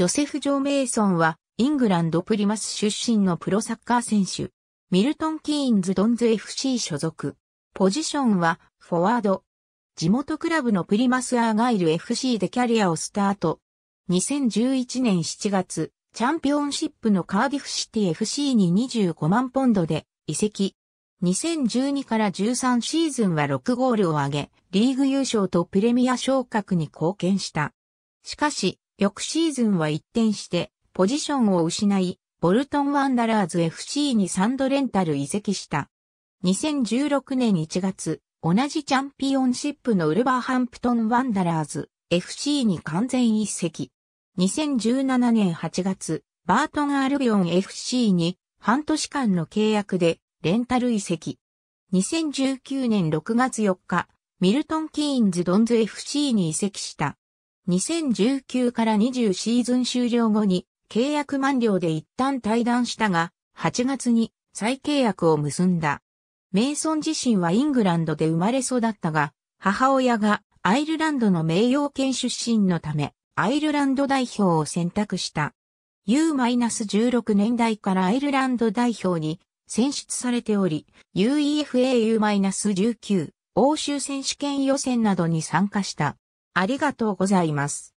ジョセフ・ジョー・メイソンは、イングランドプリマス出身のプロサッカー選手。ミルトン・キーンズ・ドンズ FC 所属。ポジションは、フォワード。地元クラブのプリマス・アーガイル FC でキャリアをスタート。2011年7月、チャンピオンシップのカーディフシティ FC に25万ポンドで移籍。2012から13シーズンは6ゴールを挙げ、リーグ優勝とプレミア昇格に貢献した。しかし、翌シーズンは一転して、ポジションを失い、ボルトンワンダラーズ FC にサンドレンタル移籍した。2016年1月、同じチャンピオンシップのウルバーハンプトンワンダラーズ FC に完全移籍。2017年8月、バートンアルビオン FC に半年間の契約でレンタル移籍。2019年6月4日、ミルトン・キーンズ・ドンズ FC に移籍した。2019から20シーズン終了後に契約満了で一旦退団したが、8月に再契約を結んだ。メイソン自身はイングランドで生まれ育ったが、母親がアイルランドの名誉県出身のため、アイルランド代表を選択した。U-16 年代からアイルランド代表に選出されており、UEFA U-19 欧州選手権予選などに参加した。ありがとうございます。